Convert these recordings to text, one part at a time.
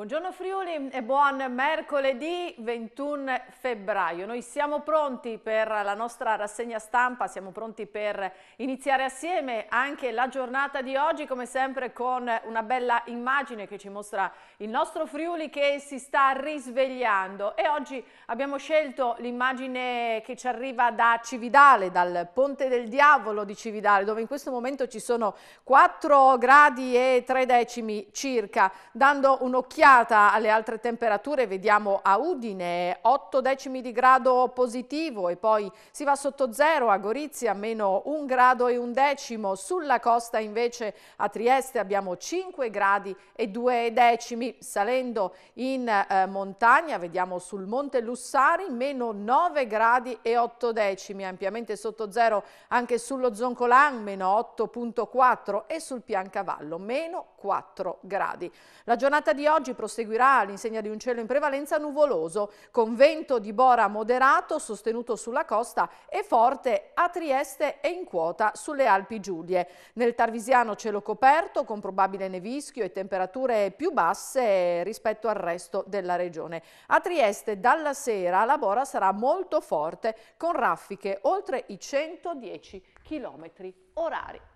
Buongiorno Friuli e buon mercoledì 21 febbraio. Noi siamo pronti per la nostra rassegna stampa, siamo pronti per iniziare assieme anche la giornata di oggi, come sempre con una bella immagine che ci mostra il nostro Friuli che si sta risvegliando e oggi abbiamo scelto l'immagine che ci arriva da Cividale, dal Ponte del Diavolo di Cividale, dove in questo momento ci sono 4 gradi e 3 decimi circa, dando un'occhiata Collegata alle altre temperature vediamo a Udine 8 decimi di grado positivo e poi si va sotto zero a Gorizia meno 1 grado e un decimo, sulla costa invece a Trieste abbiamo 5 gradi e 2 decimi, salendo in eh, montagna vediamo sul Monte Lussari meno 9 gradi e 8 decimi, ampiamente sotto zero anche sullo Zoncolan meno 8.4 e sul Piancavallo meno 4 gradi. La giornata di oggi proseguirà all'insegna di un cielo in prevalenza nuvoloso, con vento di bora moderato sostenuto sulla costa e forte a Trieste e in quota sulle Alpi Giulie. Nel Tarvisiano cielo coperto con probabile nevischio e temperature più basse rispetto al resto della regione. A Trieste dalla sera la bora sarà molto forte con raffiche oltre i 110 km orari.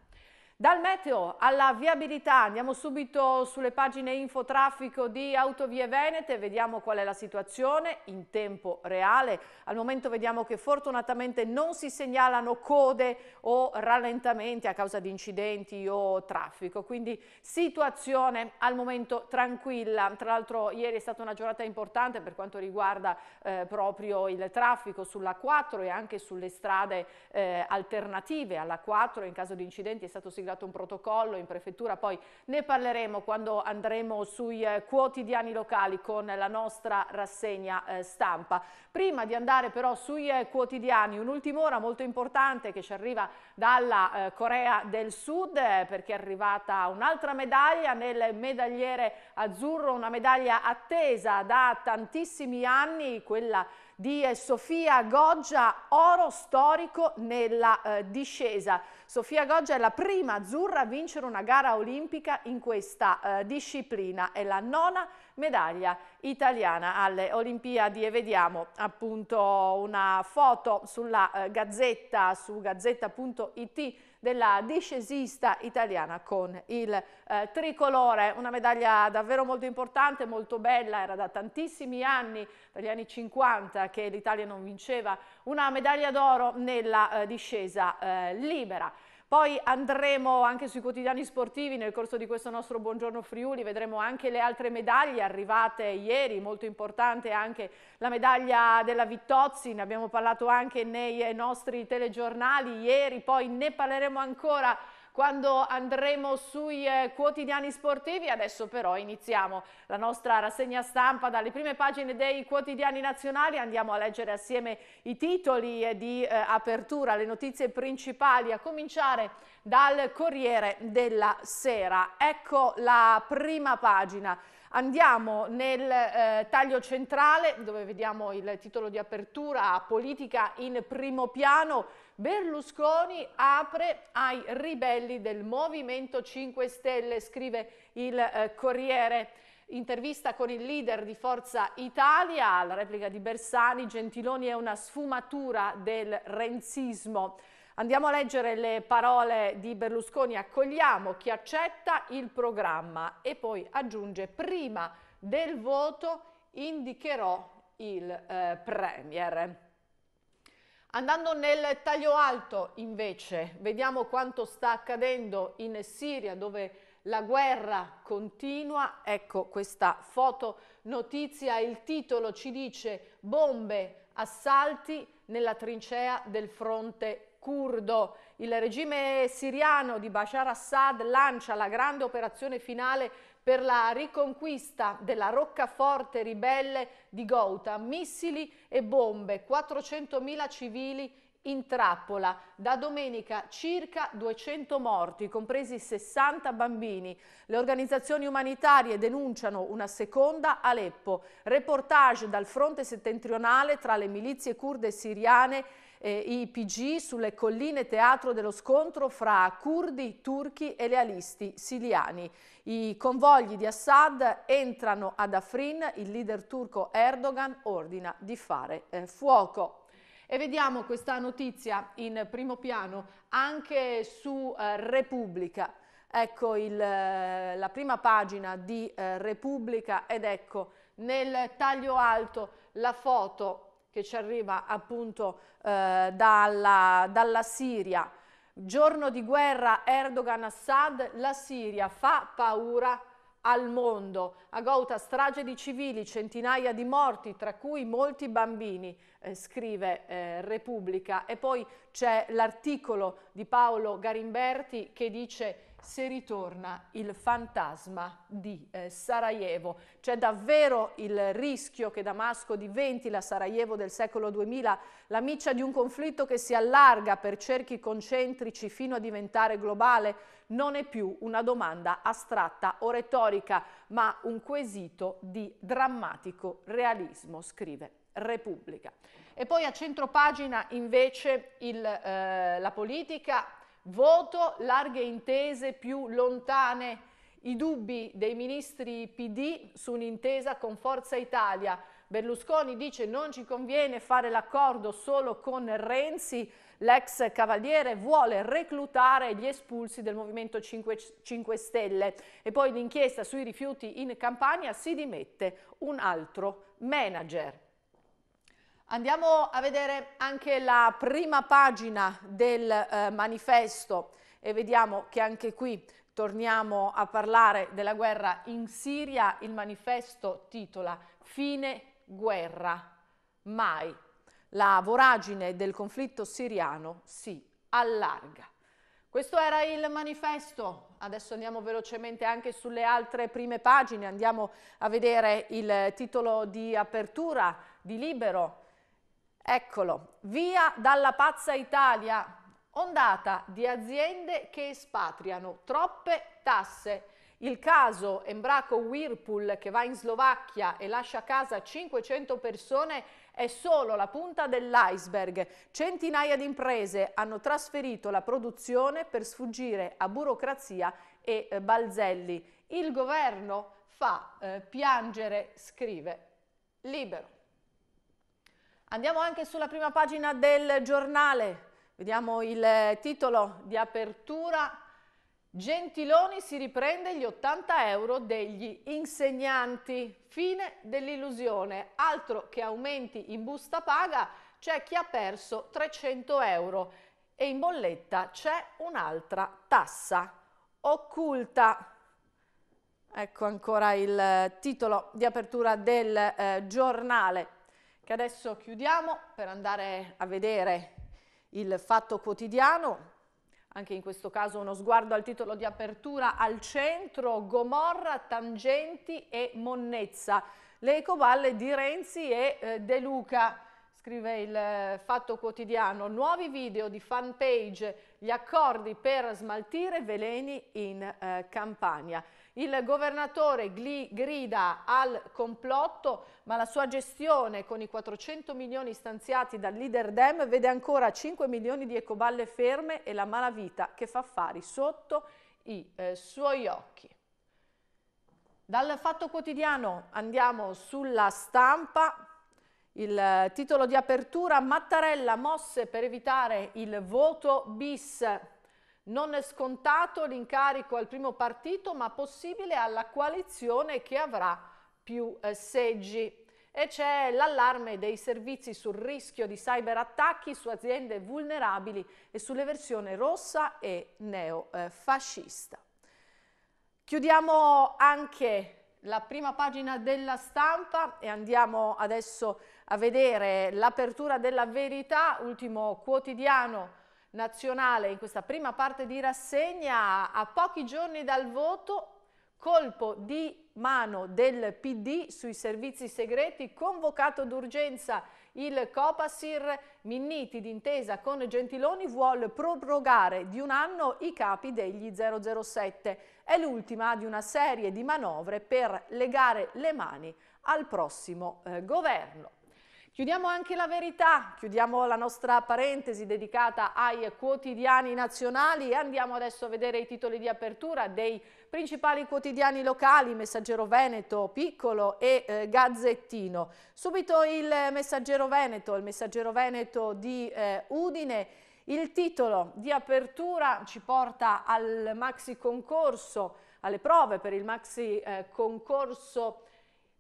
Dal meteo alla viabilità andiamo subito sulle pagine info traffico di Autovie Venete, vediamo qual è la situazione in tempo reale. Al momento vediamo che fortunatamente non si segnalano code o rallentamenti a causa di incidenti o traffico, quindi situazione al momento tranquilla. Tra l'altro ieri è stata una giornata importante per quanto riguarda eh, proprio il traffico sulla 4 e anche sulle strade eh, alternative alla 4, in caso di incidenti è stato segnalato siglato un protocollo in prefettura, poi ne parleremo quando andremo sui eh, quotidiani locali con la nostra rassegna eh, stampa. Prima di andare però sui eh, quotidiani, un'ultima ora molto importante che ci arriva dalla Corea del Sud perché è arrivata un'altra medaglia nel medagliere azzurro, una medaglia attesa da tantissimi anni, quella di eh, Sofia Goggia, oro storico nella eh, discesa. Sofia Goggia è la prima azzurra a vincere una gara olimpica in questa eh, disciplina, è la nona medaglia italiana alle Olimpiadi e vediamo appunto una foto sulla eh, Gazzetta, su gazzetta.it della discesista italiana con il eh, tricolore. Una medaglia davvero molto importante, molto bella, era da tantissimi anni, dagli anni 50, che l'Italia non vinceva una medaglia d'oro nella eh, discesa eh, libera. Poi andremo anche sui quotidiani sportivi nel corso di questo nostro Buongiorno Friuli, vedremo anche le altre medaglie arrivate ieri, molto importante anche la medaglia della Vittozzi, ne abbiamo parlato anche nei nostri telegiornali ieri, poi ne parleremo ancora quando andremo sui eh, quotidiani sportivi. Adesso però iniziamo la nostra rassegna stampa dalle prime pagine dei quotidiani nazionali. Andiamo a leggere assieme i titoli eh, di eh, apertura, le notizie principali, a cominciare dal Corriere della Sera. Ecco la prima pagina. Andiamo nel eh, taglio centrale dove vediamo il titolo di apertura, politica in primo piano, Berlusconi apre ai ribelli del Movimento 5 Stelle, scrive il eh, Corriere. Intervista con il leader di Forza Italia, la replica di Bersani, Gentiloni è una sfumatura del renzismo. Andiamo a leggere le parole di Berlusconi, accogliamo chi accetta il programma e poi aggiunge prima del voto indicherò il eh, Premier. Andando nel taglio alto invece, vediamo quanto sta accadendo in Siria dove la guerra continua. Ecco questa foto notizia, il titolo ci dice bombe, assalti nella trincea del fronte curdo. Il regime siriano di Bashar Assad lancia la grande operazione finale per la riconquista della roccaforte ribelle di Gouta, missili e bombe, 400.000 civili in trappola. Da domenica circa 200 morti, compresi 60 bambini. Le organizzazioni umanitarie denunciano una seconda Aleppo. Reportage dal fronte settentrionale tra le milizie kurde siriane eh, i PG sulle colline teatro dello scontro fra curdi, turchi e lealisti siriani. I convogli di Assad entrano ad Afrin, il leader turco Erdogan ordina di fare eh, fuoco. E vediamo questa notizia in primo piano anche su eh, Repubblica. Ecco il, eh, la prima pagina di eh, Repubblica ed ecco nel taglio alto la foto che ci arriva appunto eh, dalla, dalla Siria. Giorno di guerra Erdogan-Assad, la Siria fa paura al mondo. A Gouta strage di civili, centinaia di morti, tra cui molti bambini, eh, scrive eh, Repubblica. E poi c'è l'articolo di Paolo Garimberti che dice se ritorna il fantasma di eh, Sarajevo. C'è davvero il rischio che Damasco diventi la Sarajevo del secolo 2000, la miccia di un conflitto che si allarga per cerchi concentrici fino a diventare globale? Non è più una domanda astratta o retorica, ma un quesito di drammatico realismo, scrive Repubblica. E poi a centropagina invece il, eh, la politica voto, larghe intese più lontane i dubbi dei ministri PD su un'intesa con Forza Italia. Berlusconi dice non ci conviene fare l'accordo solo con Renzi, l'ex cavaliere vuole reclutare gli espulsi del Movimento 5, 5 Stelle e poi l'inchiesta sui rifiuti in Campania si dimette un altro manager. Andiamo a vedere anche la prima pagina del eh, manifesto e vediamo che anche qui torniamo a parlare della guerra in Siria. Il manifesto titola Fine guerra, mai. La voragine del conflitto siriano si allarga. Questo era il manifesto, adesso andiamo velocemente anche sulle altre prime pagine, andiamo a vedere il titolo di apertura di Libero, Eccolo, via dalla pazza Italia, ondata di aziende che espatriano troppe tasse. Il caso Embraco Whirlpool che va in Slovacchia e lascia a casa 500 persone è solo la punta dell'iceberg. Centinaia di imprese hanno trasferito la produzione per sfuggire a burocrazia e eh, balzelli. Il governo fa eh, piangere, scrive libero. Andiamo anche sulla prima pagina del giornale, vediamo il eh, titolo di apertura. Gentiloni si riprende gli 80 euro degli insegnanti, fine dell'illusione, altro che aumenti in busta paga c'è chi ha perso 300 euro e in bolletta c'è un'altra tassa occulta. Ecco ancora il eh, titolo di apertura del eh, giornale che adesso chiudiamo per andare a vedere il fatto quotidiano, anche in questo caso uno sguardo al titolo di apertura al centro, Gomorra, Tangenti e Monnezza, le ecoballe di Renzi e eh, De Luca, scrive il eh, Fatto Quotidiano, nuovi video di fanpage, gli accordi per smaltire veleni in eh, Campania. Il governatore gli grida al complotto, ma la sua gestione con i 400 milioni stanziati dal leader Dem vede ancora 5 milioni di ecoballe ferme e la malavita che fa affari sotto i eh, suoi occhi. Dal Fatto Quotidiano andiamo sulla stampa. Il eh, titolo di apertura, Mattarella mosse per evitare il voto bis. Non è scontato l'incarico al primo partito, ma possibile alla coalizione che avrà più eh, seggi. E c'è l'allarme dei servizi sul rischio di cyberattacchi su aziende vulnerabili e sulle versioni rossa e neofascista. Chiudiamo anche la prima pagina della stampa e andiamo adesso a vedere l'apertura della verità, ultimo quotidiano nazionale in questa prima parte di rassegna a pochi giorni dal voto, colpo di mano del PD sui servizi segreti, convocato d'urgenza il Copasir Minniti d'intesa con Gentiloni vuole prorogare di un anno i capi degli 007. È l'ultima di una serie di manovre per legare le mani al prossimo eh, governo. Chiudiamo anche la verità, chiudiamo la nostra parentesi dedicata ai quotidiani nazionali e andiamo adesso a vedere i titoli di apertura dei principali quotidiani locali, Messaggero Veneto, Piccolo e eh, Gazzettino. Subito il Messaggero Veneto, il Messaggero Veneto di eh, Udine, il titolo di apertura ci porta al maxi concorso, alle prove per il maxi eh, concorso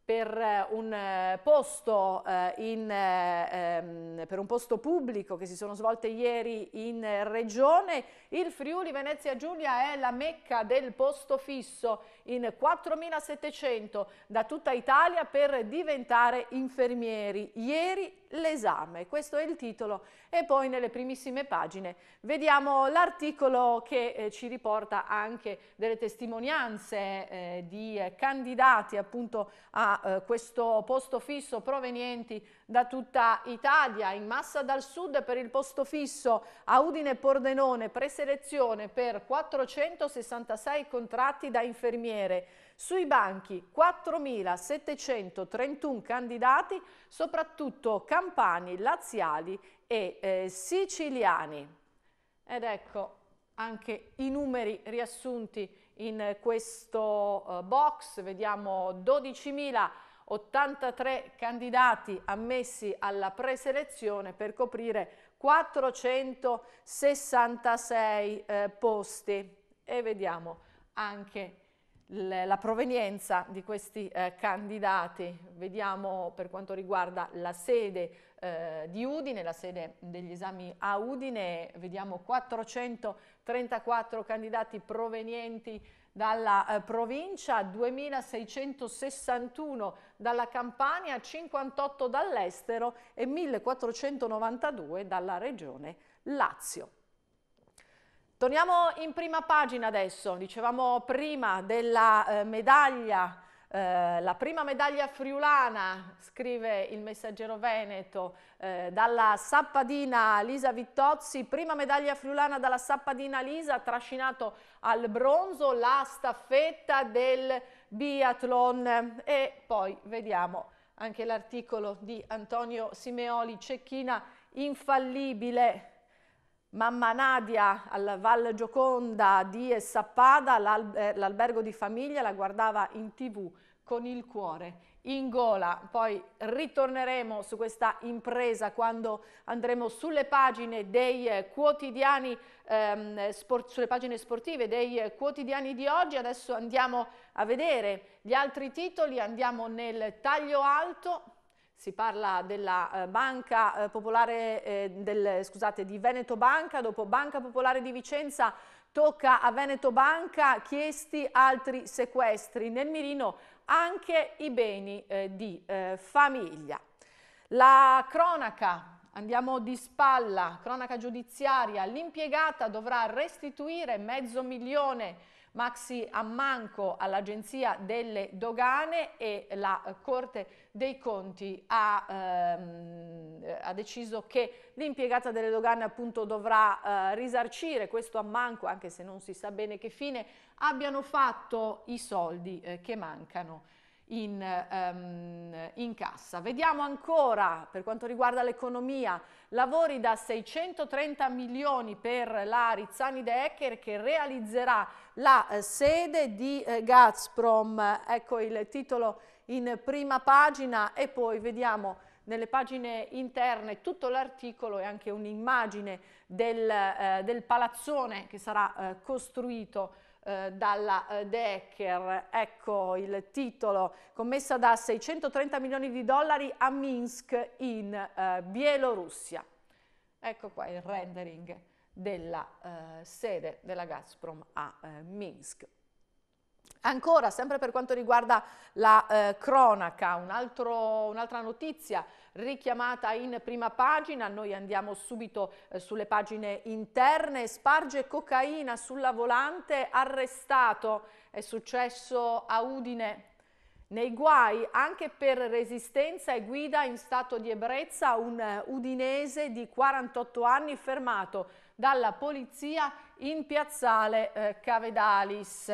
per eh, un, eh, posto, eh, in, eh, ehm, per un posto pubblico che si sono svolte ieri in regione. Il Friuli Venezia Giulia è la mecca del posto fisso in 4.700 da tutta Italia per diventare infermieri. Ieri l'esame, questo è il titolo e poi nelle primissime pagine vediamo l'articolo che eh, ci riporta anche delle testimonianze eh, di candidati appunto a eh, questo posto fisso provenienti da tutta Italia, in massa dal sud per il posto fisso a Udine e Pordenone, preselezione per 466 contratti da infermiere. Sui banchi 4.731 candidati, soprattutto campani, laziali e eh, siciliani. Ed ecco anche i numeri riassunti in questo eh, box vediamo 12.083 candidati ammessi alla preselezione per coprire 466 eh, posti e vediamo anche la provenienza di questi eh, candidati. Vediamo per quanto riguarda la sede eh, di Udine, la sede degli esami a Udine, vediamo 434 candidati provenienti dalla eh, provincia, 2661 dalla Campania, 58 dall'estero e 1492 dalla regione Lazio. Torniamo in prima pagina adesso, dicevamo prima della eh, medaglia, eh, la prima medaglia friulana, scrive il messaggero Veneto, eh, dalla sappadina Lisa Vittozzi, prima medaglia friulana dalla sappadina Lisa, trascinato al bronzo la staffetta del biathlon e poi vediamo anche l'articolo di Antonio Simeoli, cecchina infallibile Mamma Nadia al Val Gioconda di Sappada, eh, l'albergo di famiglia, la guardava in tv con il cuore in gola. Poi ritorneremo su questa impresa quando andremo sulle pagine dei quotidiani ehm, sport, sulle pagine sportive dei quotidiani di oggi. Adesso andiamo a vedere gli altri titoli, andiamo nel taglio alto si parla della eh, Banca eh, Popolare, eh, del, scusate, di Veneto Banca, dopo Banca Popolare di Vicenza tocca a Veneto Banca, chiesti altri sequestri, nel mirino anche i beni di famiglia. La cronaca, andiamo di spalla, cronaca giudiziaria, l'impiegata dovrà restituire mezzo milione Maxi Ammanco all'Agenzia delle Dogane e la Corte dei Conti ha, ehm, ha deciso che l'impiegata delle dogane appunto dovrà eh, risarcire questo ammanco, anche se non si sa bene che fine abbiano fatto i soldi eh, che mancano in, um, in cassa. Vediamo ancora per quanto riguarda l'economia, lavori da 630 milioni per la Rizzani De Ecker che realizzerà la eh, sede di eh, Gazprom, ecco il titolo in prima pagina e poi vediamo nelle pagine interne tutto l'articolo e anche un'immagine del, eh, del, palazzone che sarà eh, costruito eh, dalla eh, Ecco il titolo, commessa da 630 milioni di dollari a Minsk in eh, Bielorussia. Ecco qua il rendering della eh, sede della Gazprom a eh, Minsk. Ancora, sempre per quanto riguarda la eh, cronaca, un'altra un notizia richiamata in prima pagina, noi andiamo subito eh, sulle pagine interne, sparge cocaina sulla volante, arrestato, è successo a Udine. Nei guai anche per resistenza e guida in stato di ebbrezza un eh, udinese di 48 anni fermato dalla polizia in piazzale eh, Cavedalis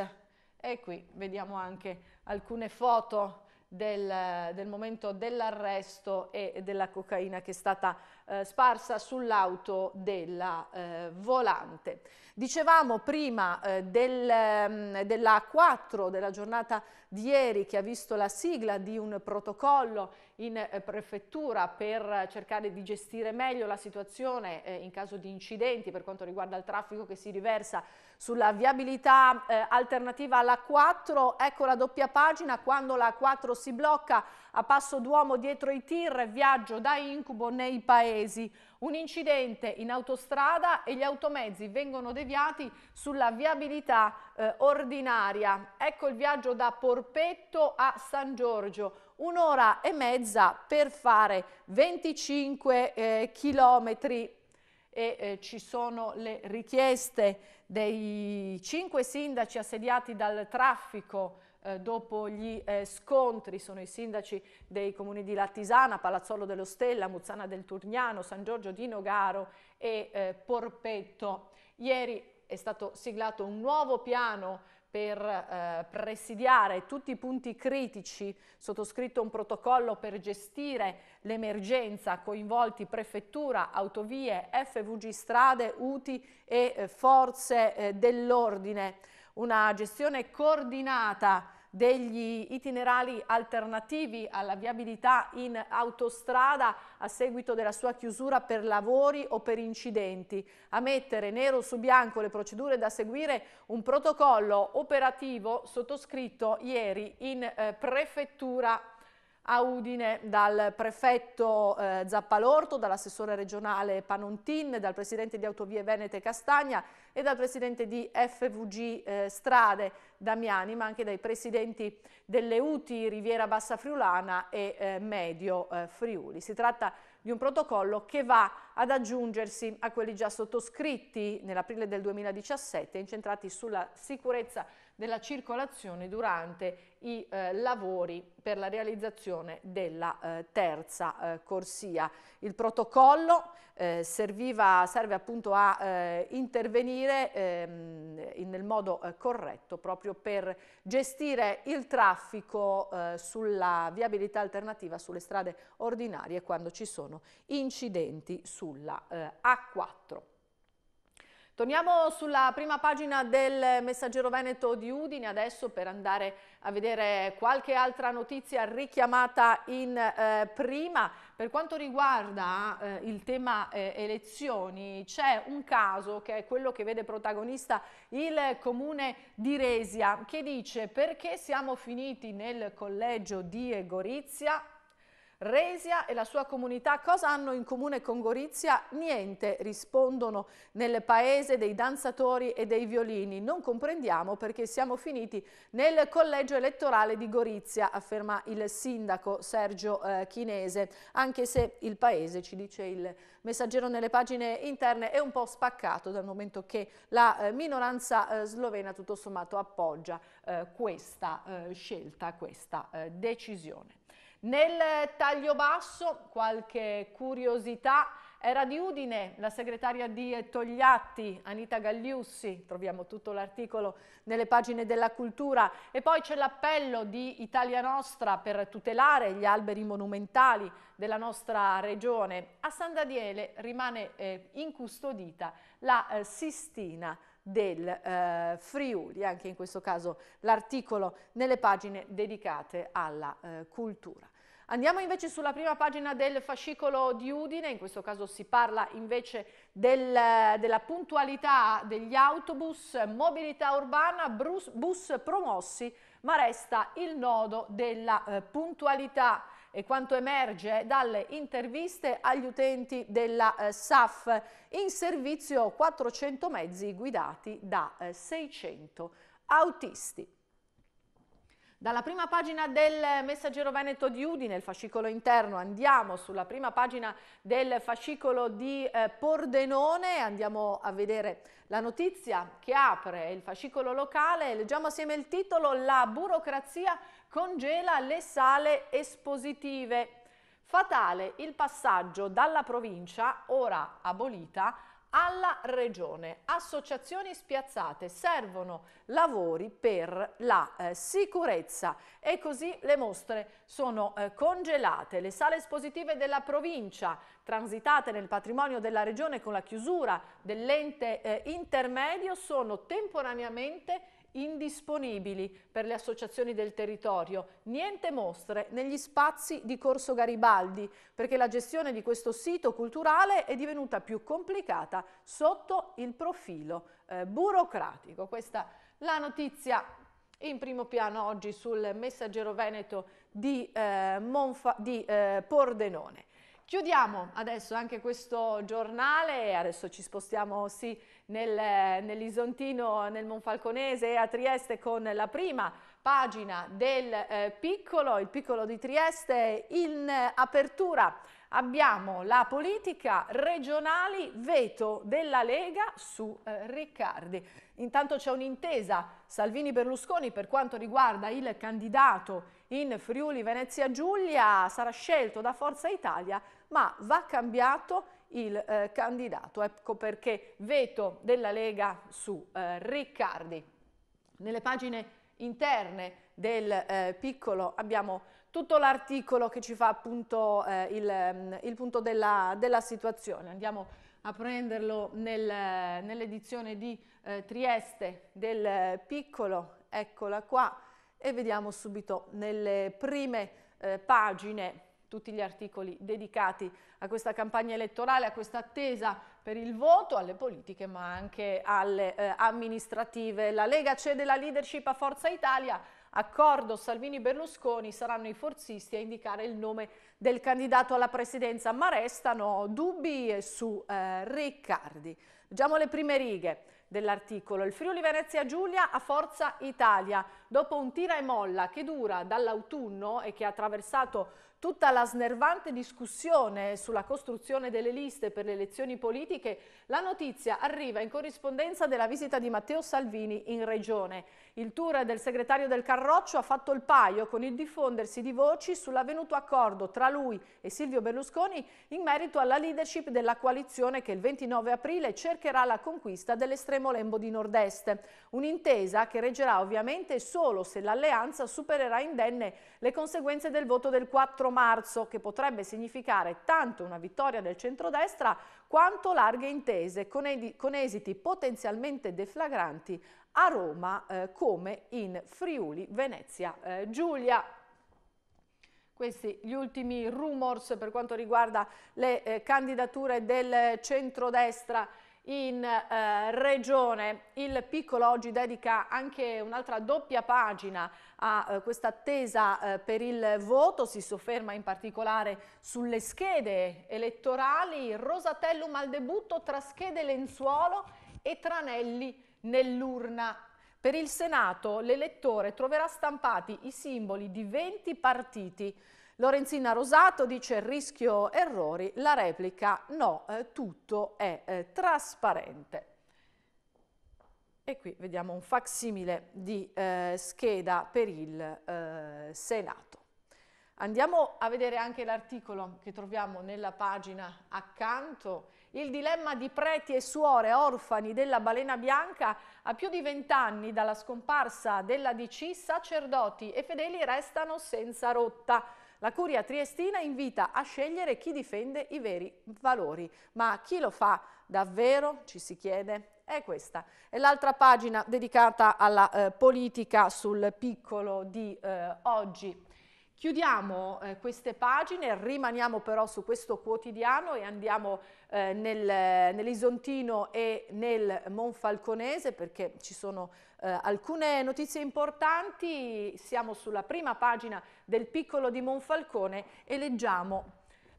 e qui vediamo anche alcune foto del, del momento dell'arresto e della cocaina che è stata eh, sparsa sull'auto della eh, volante. Dicevamo prima eh, del, mm, della 4 della giornata di ieri che ha visto la sigla di un protocollo in eh, prefettura per cercare di gestire meglio la situazione eh, in caso di incidenti per quanto riguarda il traffico che si riversa sulla viabilità eh, alternativa alla 4. Ecco la doppia pagina quando la 4 si blocca a passo d'uomo dietro i tir, viaggio da incubo nei paesi. Un incidente in autostrada e gli automezzi vengono deviati sulla viabilità eh, ordinaria. Ecco il viaggio da Porpetto a San Giorgio un'ora e mezza per fare 25 eh, chilometri e eh, ci sono le richieste dei cinque sindaci assediati dal traffico eh, dopo gli eh, scontri, sono i sindaci dei comuni di Lattisana, Palazzolo dello Stella, Muzzana del Turniano, San Giorgio di Nogaro e eh, Porpetto. Ieri è stato siglato un nuovo piano per eh, presidiare tutti i punti critici, sottoscritto un protocollo per gestire l'emergenza, coinvolti prefettura, autovie, FVG strade, UTI e eh, forze eh, dell'ordine. Una gestione coordinata degli itinerari alternativi alla viabilità in autostrada a seguito della sua chiusura per lavori o per incidenti, a mettere nero su bianco le procedure da seguire un protocollo operativo sottoscritto ieri in eh, prefettura a Udine dal prefetto eh, Zappalorto, dall'assessore regionale Panontin, dal presidente di Autovie Venete Castagna e dal presidente di FVG eh, Strade Damiani, ma anche dai presidenti delle UTI Riviera Bassa Friulana e eh, Medio eh, Friuli. Si tratta di un protocollo che va ad aggiungersi a quelli già sottoscritti nell'aprile del 2017 incentrati sulla sicurezza della circolazione durante i eh, lavori per la realizzazione della eh, terza eh, corsia. Il protocollo eh, serviva, serve appunto a eh, intervenire ehm, in, nel modo eh, corretto proprio per gestire il traffico sulla viabilità alternativa sulle strade ordinarie quando ci sono incidenti sulla A4. Torniamo sulla prima pagina del Messaggero Veneto di Udine adesso per andare a vedere qualche altra notizia richiamata in eh, prima. Per quanto riguarda eh, il tema eh, elezioni c'è un caso che è quello che vede protagonista il comune di Resia che dice perché siamo finiti nel collegio di Gorizia Resia e la sua comunità cosa hanno in comune con Gorizia? Niente, rispondono nel paese dei danzatori e dei violini. Non comprendiamo perché siamo finiti nel collegio elettorale di Gorizia, afferma il sindaco Sergio eh, Chinese, anche se il paese, ci dice il messaggero nelle pagine interne, è un po' spaccato dal momento che la eh, minoranza eh, slovena tutto sommato appoggia eh, questa eh, scelta, questa eh, decisione. Nel taglio basso qualche curiosità era di Udine la segretaria di Togliatti, Anita Gagliussi, troviamo tutto l'articolo nelle pagine della cultura e poi c'è l'appello di Italia Nostra per tutelare gli alberi monumentali della nostra regione. A San Daniele rimane eh, incustodita la eh, Sistina del eh, Friuli, anche in questo caso l'articolo nelle pagine dedicate alla eh, cultura. Andiamo invece sulla prima pagina del fascicolo di Udine, in questo caso si parla invece del, della puntualità degli autobus, mobilità urbana, bus, promossi, ma resta il nodo della eh, puntualità e quanto emerge dalle interviste agli utenti della eh, SAF. In servizio 400 mezzi guidati da eh, 600 autisti. Dalla prima pagina del Messaggero Veneto di Udine, il fascicolo interno, andiamo sulla prima pagina del fascicolo di eh, Pordenone, andiamo a vedere la notizia che apre il fascicolo locale, leggiamo assieme il titolo La burocrazia congela le sale espositive. Fatale il passaggio dalla provincia, ora abolita, alla regione. Associazioni spiazzate servono lavori per la eh, sicurezza e così le mostre sono eh, congelate. Le sale espositive della provincia transitate nel patrimonio della regione con la chiusura dell'ente eh, intermedio sono temporaneamente indisponibili per le associazioni del territorio, niente mostre negli spazi di Corso Garibaldi, perché la gestione di questo sito culturale è divenuta più complicata sotto il profilo eh, burocratico. Questa la notizia in primo piano oggi sul messaggero veneto di, eh, Monfa, di eh, Pordenone. Chiudiamo adesso anche questo giornale, adesso ci spostiamo sì, nel, nell'Isontino, nel Monfalconese e a Trieste con la prima pagina del eh, piccolo, il piccolo di Trieste in eh, apertura. Abbiamo la politica regionali veto della Lega su eh, Riccardi. Intanto c'è un'intesa Salvini-Berlusconi per quanto riguarda il candidato in Friuli Venezia Giulia, sarà scelto da Forza Italia ma va cambiato il eh, candidato. Ecco perché veto della Lega su eh, Riccardi. Nelle pagine interne del eh, piccolo abbiamo tutto l'articolo che ci fa appunto eh, il, mm, il, punto della, della situazione. Andiamo a prenderlo nel, eh, nell'edizione di eh, Trieste del piccolo, eccola qua, e vediamo subito nelle prime pagine tutti gli articoli dedicati a questa campagna elettorale, a questa attesa per il voto, alle politiche ma anche alle eh, amministrative. La Lega cede la leadership a Forza Italia, accordo Salvini-Berlusconi saranno i forzisti a indicare il nome del candidato alla presidenza, ma restano dubbi su eh, Riccardi. Leggiamo le prime righe dell'articolo. Il Friuli Venezia Giulia a Forza Italia, dopo un tira e molla che dura dall'autunno e che ha attraversato tutta la snervante discussione sulla costruzione delle liste per le elezioni politiche, la notizia arriva in corrispondenza della visita di Matteo Salvini in regione. Il tour del segretario del Carroccio ha fatto il paio con il diffondersi di voci sull'avvenuto accordo tra lui e Silvio Berlusconi in merito alla leadership della coalizione che il 29 aprile cercherà la conquista dell'estremo lembo di nord-est. Un'intesa che reggerà ovviamente solo se l'alleanza supererà indenne le conseguenze del voto del 4 marzo che potrebbe significare tanto una vittoria del centrodestra quanto larghe intese con, esiti potenzialmente deflagranti a Roma eh, come in Friuli, Venezia, eh, Giulia. Questi gli ultimi rumors per quanto riguarda le eh, candidature del centrodestra in eh, regione. Il piccolo oggi dedica anche un'altra doppia pagina a eh, questa attesa eh, per il voto, si sofferma in particolare sulle schede elettorali, Rosatellum al debutto tra schede lenzuolo e tranelli nell'urna. Per il Senato l'elettore troverà stampati i simboli di 20 partiti Lorenzina Rosato dice rischio errori, la replica no, eh, tutto è eh, trasparente. E qui vediamo un facsimile di eh, scheda per il eh, Senato. Andiamo a vedere anche l'articolo che troviamo nella pagina accanto. Il dilemma di preti e suore orfani della balena bianca. A più di vent'anni dalla scomparsa della DC, sacerdoti e fedeli restano senza rotta. La Curia triestina invita a scegliere chi difende i veri valori, ma chi lo fa davvero, ci si chiede, è questa. È l'altra pagina dedicata alla eh, politica sul piccolo di eh, oggi. Chiudiamo eh, queste pagine, rimaniamo però su questo quotidiano e andiamo eh, nel, nell'Isontino e nel Monfalconese perché ci sono eh, alcune notizie importanti, siamo sulla prima pagina del piccolo di Monfalcone e leggiamo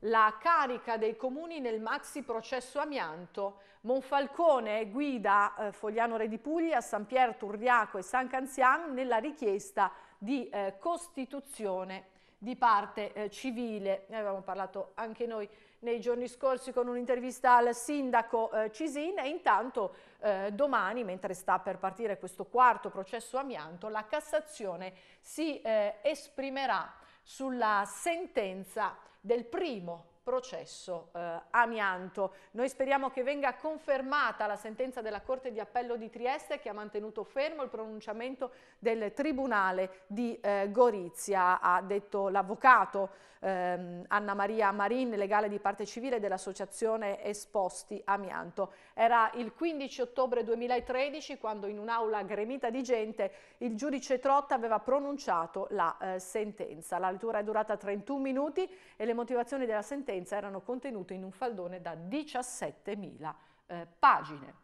la carica dei comuni nel maxi processo amianto. Monfalcone guida eh, Fogliano Re di Puglia, San Pier, Turriaco e San Canzian nella richiesta di eh, costituzione di parte eh, civile. Ne avevamo parlato anche noi nei giorni scorsi con un'intervista al sindaco eh, Cisin e intanto eh, domani, mentre sta per partire questo quarto processo amianto, la Cassazione si eh, esprimerà sulla sentenza del primo processo eh, amianto. Noi speriamo che venga confermata la sentenza della Corte di Appello di Trieste che ha mantenuto fermo il pronunciamento del Tribunale di eh, Gorizia, ha detto l'avvocato ehm, Anna Maria Marin, legale di parte civile dell'Associazione Esposti Amianto. Era il 15 ottobre 2013 quando in un'aula gremita di gente il giudice Trotta aveva pronunciato la eh, sentenza. La lettura è durata 31 minuti e le motivazioni della sentenza sentenza erano contenute in un faldone da 17.000 eh, pagine.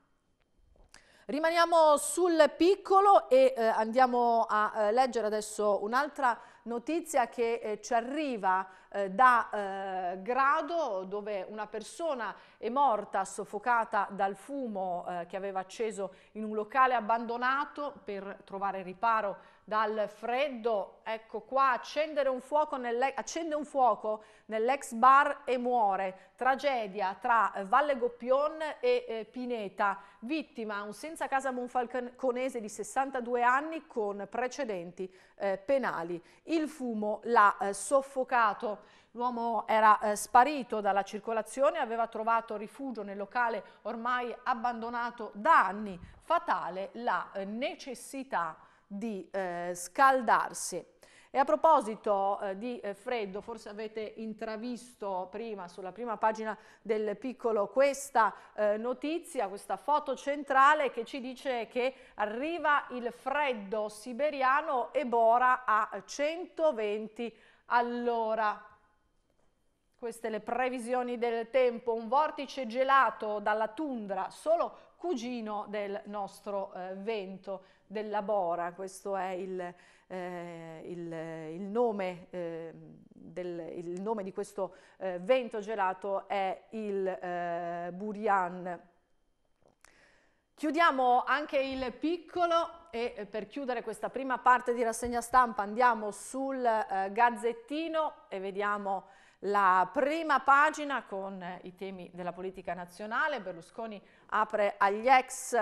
Rimaniamo sul piccolo e eh, andiamo a eh, leggere adesso un'altra notizia che eh, ci arriva eh, da eh, Grado dove una persona è morta soffocata dal fumo eh, che aveva acceso in un locale abbandonato per trovare riparo dal freddo, ecco qua, un nel, accende un fuoco nell'ex bar e muore, tragedia tra eh, Valle Goppion e eh, Pineta, vittima un senza casa monfalconese di 62 anni con precedenti eh, penali. Il fumo l'ha eh, soffocato. L'uomo era eh, sparito dalla circolazione, aveva trovato rifugio nel locale ormai abbandonato da anni. Fatale la eh, necessità di eh, scaldarsi. E a proposito eh, di eh, freddo, forse avete intravisto prima sulla prima pagina del piccolo questa eh, notizia, questa foto centrale che ci dice che arriva il freddo siberiano e Bora a 120 all'ora. Queste le previsioni del tempo, un vortice gelato dalla tundra, solo cugino del nostro eh, vento della Bora, questo è il, eh, il, il, nome, eh, del, il, nome, di questo eh, vento gelato, è il eh, Burian. Chiudiamo anche il piccolo e eh, per chiudere questa prima parte di rassegna stampa andiamo sul eh, gazzettino e vediamo la prima pagina con i temi della politica nazionale. Berlusconi apre agli ex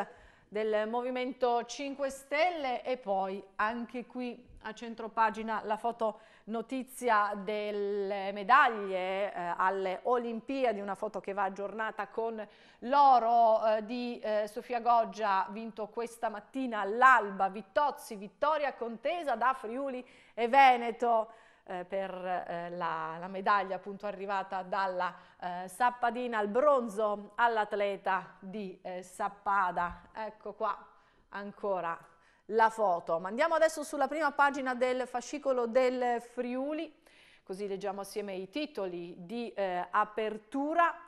del Movimento 5 Stelle e poi anche qui a centro pagina la foto notizia delle medaglie eh, alle Olimpiadi, una foto che va aggiornata con l'oro eh, di eh, Sofia Goggia vinto questa mattina all'Alba, Vittozzi, vittoria contesa da Friuli e Veneto eh, per eh, la, la, medaglia appunto arrivata dalla eh, Sappadina al bronzo all'atleta di eh, Sappada. Ecco qua ancora la foto. Ma andiamo adesso sulla prima pagina del fascicolo del Friuli, così leggiamo assieme i titoli di eh, apertura.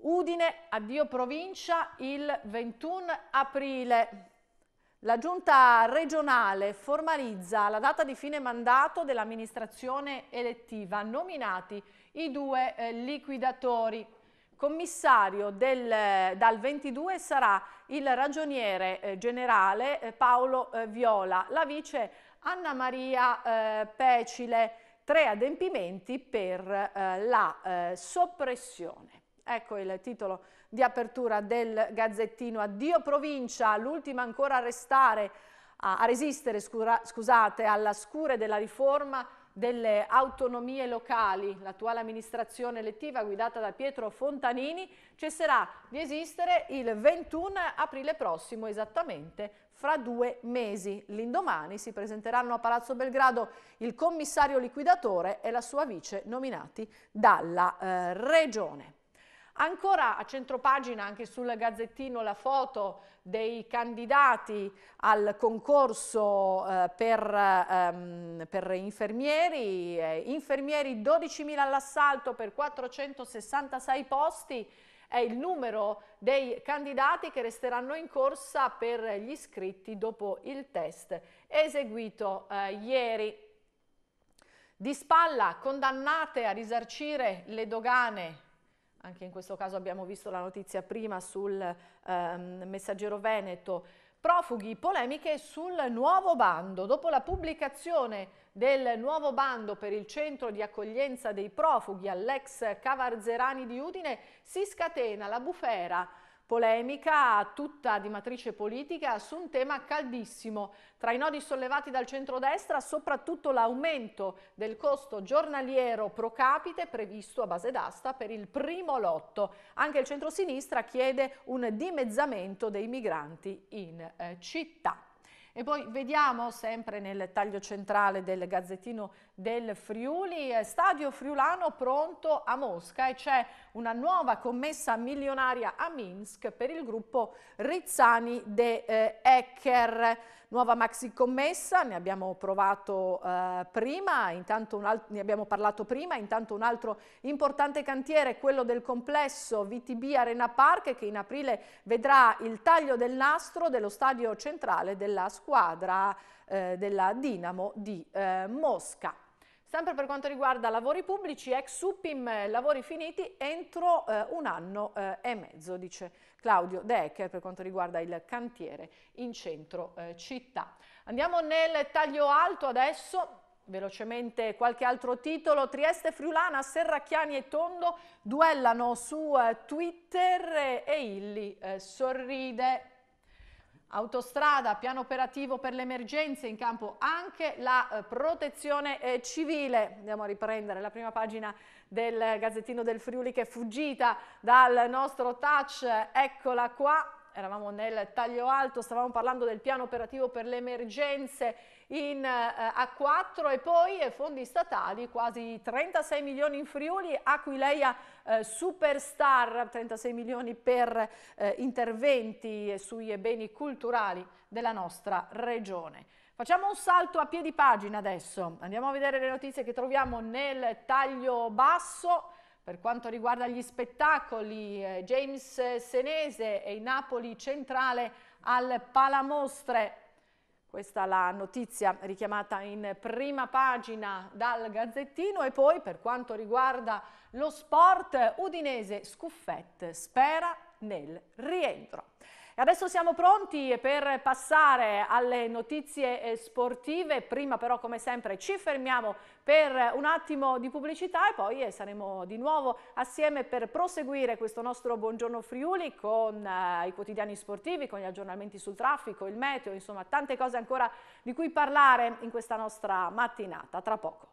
Udine, addio provincia il 21 aprile. La giunta regionale formalizza la data di fine mandato dell'amministrazione elettiva, nominati i due eh, liquidatori. Commissario del, dal 22 sarà il ragioniere eh, generale eh, Paolo eh, Viola, la vice Anna Maria eh, Pecile, tre adempimenti per eh, la soppressione. Ecco il titolo di apertura del Gazzettino. Addio provincia, l'ultima ancora a restare, a, a resistere scura, scusate, alla scure della riforma delle autonomie locali. L'attuale amministrazione elettiva guidata da Pietro Fontanini cesserà di esistere il 21 aprile prossimo, esattamente fra due mesi. L'indomani si presenteranno a Palazzo Belgrado il commissario liquidatore e la sua vice nominati dalla eh, Regione. Ancora a centropagina anche sul gazzettino la foto dei candidati al concorso eh, per, ehm, per, infermieri, eh, infermieri 12.000 all'assalto per 466 posti, è il numero dei candidati che resteranno in corsa per gli iscritti dopo il test eseguito eh, ieri. Di spalla condannate a risarcire le dogane anche in questo caso abbiamo visto la notizia prima sul ehm, messaggero Veneto, profughi, polemiche sul nuovo bando. Dopo la pubblicazione del nuovo bando per il centro di accoglienza dei profughi all'ex Cavarzerani di Udine si scatena la bufera polemica tutta di matrice politica su un tema caldissimo. Tra i nodi sollevati dal centrodestra soprattutto l'aumento del costo giornaliero pro capite previsto a base d'asta per il primo lotto. Anche il centrosinistra chiede un dimezzamento dei migranti in eh, città. E poi vediamo sempre nel taglio centrale del Gazzettino del Friuli, eh, Stadio Friulano pronto a Mosca e c'è una nuova commessa milionaria a Minsk per il gruppo Rizzani de eh, Ecker nuova maxi commessa, ne abbiamo provato eh, prima, alt- ne abbiamo parlato prima, intanto un altro importante cantiere è quello del complesso VTB Arena Park che in aprile vedrà il taglio del nastro dello stadio centrale della squadra eh, della Dinamo di eh, Mosca. Sempre per quanto riguarda lavori pubblici, ex Suppim, lavori finiti entro eh, un anno eh, e mezzo, dice Claudio De Ecker per quanto riguarda il cantiere in centro eh, città. Andiamo nel taglio alto adesso, velocemente qualche altro titolo. Trieste Friulana, Serracchiani e Tondo duellano su eh, Twitter e Illi eh, sorride. Autostrada, piano operativo per le emergenze, in campo anche la eh, protezione eh, civile. Andiamo a riprendere la prima pagina del Gazzettino del Friuli che è fuggita dal nostro touch. Eccola qua, eravamo nel taglio alto, stavamo parlando del piano operativo per le emergenze in eh, A4 e poi eh, fondi statali, quasi 36 milioni in Friuli, Aquileia eh, Superstar, 36 milioni per eh, interventi sui beni culturali della nostra regione. Facciamo un salto a piedi pagina adesso, andiamo a vedere le notizie che troviamo nel taglio basso. Per quanto riguarda gli spettacoli, eh, James Senese e Napoli Centrale al Palamostre questa è la notizia richiamata in prima pagina dal Gazzettino e poi per quanto riguarda lo sport udinese Scuffette spera nel rientro. E adesso siamo pronti per passare alle notizie eh, sportive, prima però come sempre ci fermiamo per un attimo di pubblicità e poi eh, saremo di nuovo assieme per proseguire questo nostro Buongiorno Friuli con eh, i quotidiani sportivi, con gli aggiornamenti sul traffico, il meteo, insomma tante cose ancora di cui parlare in questa nostra mattinata, tra poco.